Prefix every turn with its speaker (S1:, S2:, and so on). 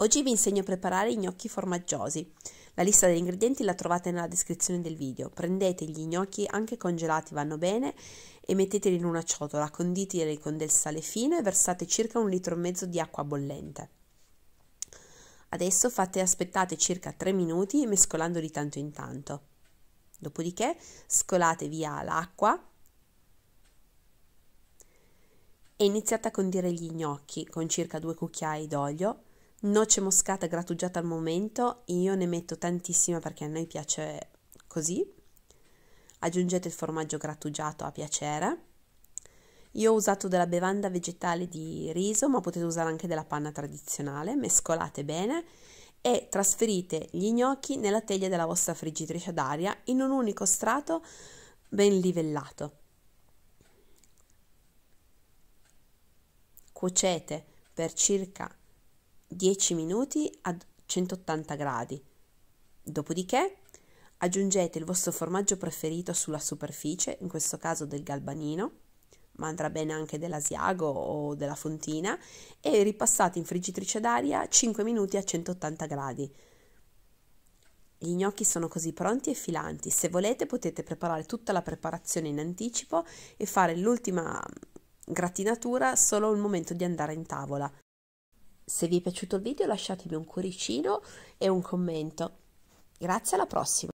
S1: Oggi vi insegno a preparare i gnocchi formaggiosi. La lista degli ingredienti la trovate nella descrizione del video. Prendete gli gnocchi anche congelati vanno bene e metteteli in una ciotola, conditeli con del sale fino e versate circa un litro e mezzo di acqua bollente. Adesso fate aspettate circa 3 minuti mescolando di tanto in tanto. Dopodiché scolate via l'acqua e iniziate a condire gli gnocchi con circa 2 cucchiai d'olio noce moscata grattugiata al momento, io ne metto tantissima perché a noi piace così. Aggiungete il formaggio grattugiato a piacere. Io ho usato della bevanda vegetale di riso, ma potete usare anche della panna tradizionale. Mescolate bene e trasferite gli gnocchi nella teglia della vostra friggitrice d'aria in un unico strato ben livellato. Cuocete per circa 10 minuti a 180 gradi. Dopodiché aggiungete il vostro formaggio preferito sulla superficie, in questo caso del galbanino, ma andrà bene anche dell'asiago o della fontina, e ripassate in friggitrice d'aria 5 minuti a 180 gradi. Gli gnocchi sono così pronti e filanti. Se volete potete preparare tutta la preparazione in anticipo e fare l'ultima mm, gratinatura solo al momento di andare in tavola. Se vi è piaciuto il video lasciatemi un cuoricino e un commento. Grazie alla prossima!